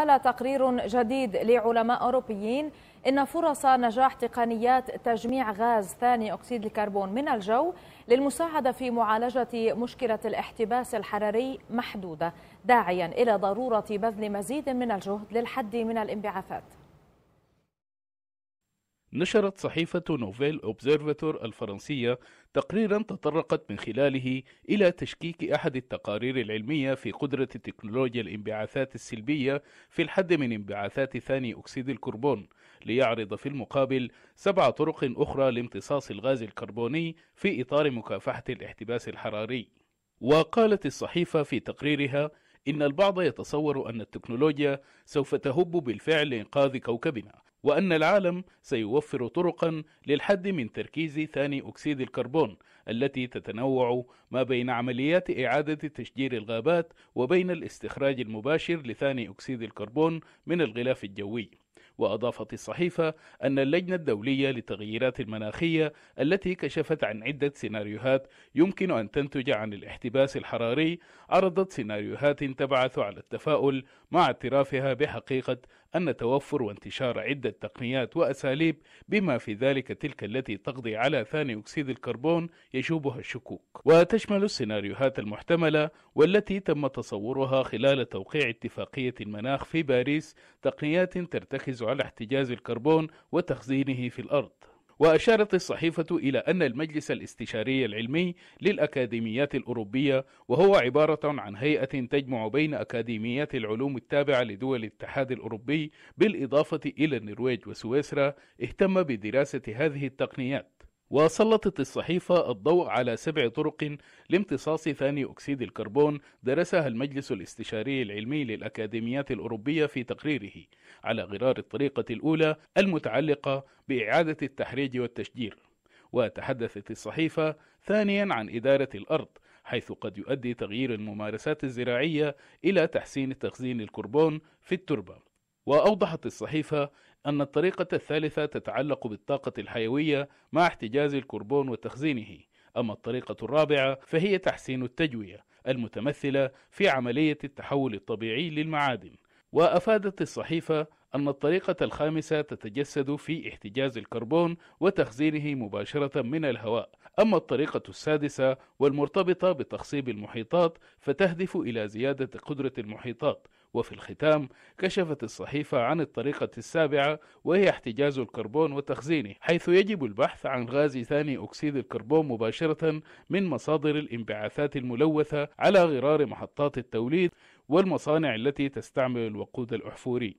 قال تقرير جديد لعلماء أوروبيين إن فرص نجاح تقنيات تجميع غاز ثاني أكسيد الكربون من الجو للمساعدة في معالجة مشكلة الاحتباس الحراري محدودة داعيا إلى ضرورة بذل مزيد من الجهد للحد من الانبعاثات نشرت صحيفة نوفيل أوبزيرفاتور الفرنسية تقريرا تطرقت من خلاله إلى تشكيك أحد التقارير العلمية في قدرة تكنولوجيا الانبعاثات السلبية في الحد من انبعاثات ثاني أكسيد الكربون ليعرض في المقابل سبع طرق أخرى لامتصاص الغاز الكربوني في إطار مكافحة الاحتباس الحراري وقالت الصحيفة في تقريرها إن البعض يتصور أن التكنولوجيا سوف تهب بالفعل لإنقاذ كوكبنا وأن العالم سيوفر طرقا للحد من تركيز ثاني أكسيد الكربون التي تتنوع ما بين عمليات إعادة تشجير الغابات وبين الاستخراج المباشر لثاني أكسيد الكربون من الغلاف الجوي وأضافت الصحيفة أن اللجنة الدولية للتغييرات المناخية التي كشفت عن عدة سيناريوهات يمكن أن تنتج عن الاحتباس الحراري عرضت سيناريوهات تبعث على التفاؤل مع اعترافها بحقيقة أن توفر وانتشار عدة تقنيات وأساليب بما في ذلك تلك التي تقضي على ثاني أكسيد الكربون يشوبها الشكوك وتشمل السيناريوهات المحتملة والتي تم تصورها خلال توقيع اتفاقية المناخ في باريس تقنيات ترتكز على احتجاز الكربون وتخزينه في الأرض وأشارت الصحيفة إلى أن المجلس الاستشاري العلمي للأكاديميات الأوروبية وهو عبارة عن هيئة تجمع بين أكاديميات العلوم التابعة لدول الاتحاد الأوروبي بالإضافة إلى النرويج وسويسرا اهتم بدراسة هذه التقنيات وسلطت الصحيفة الضوء على سبع طرق لامتصاص ثاني أكسيد الكربون درسها المجلس الاستشاري العلمي للأكاديميات الأوروبية في تقريره على غرار الطريقة الأولى المتعلقة بإعادة التحريج والتشجير وتحدثت الصحيفة ثانيا عن إدارة الأرض حيث قد يؤدي تغيير الممارسات الزراعية إلى تحسين تخزين الكربون في التربة وأوضحت الصحيفة أن الطريقة الثالثة تتعلق بالطاقة الحيوية مع احتجاز الكربون وتخزينه أما الطريقة الرابعة فهي تحسين التجوية المتمثلة في عملية التحول الطبيعي للمعادن وأفادت الصحيفة أن الطريقة الخامسة تتجسد في احتجاز الكربون وتخزينه مباشرة من الهواء أما الطريقة السادسة والمرتبطة بتخصيب المحيطات فتهدف إلى زيادة قدرة المحيطات وفي الختام كشفت الصحيفة عن الطريقة السابعة وهي احتجاز الكربون وتخزينه حيث يجب البحث عن غاز ثاني أكسيد الكربون مباشرة من مصادر الانبعاثات الملوثة على غرار محطات التوليد والمصانع التي تستعمل الوقود الأحفوري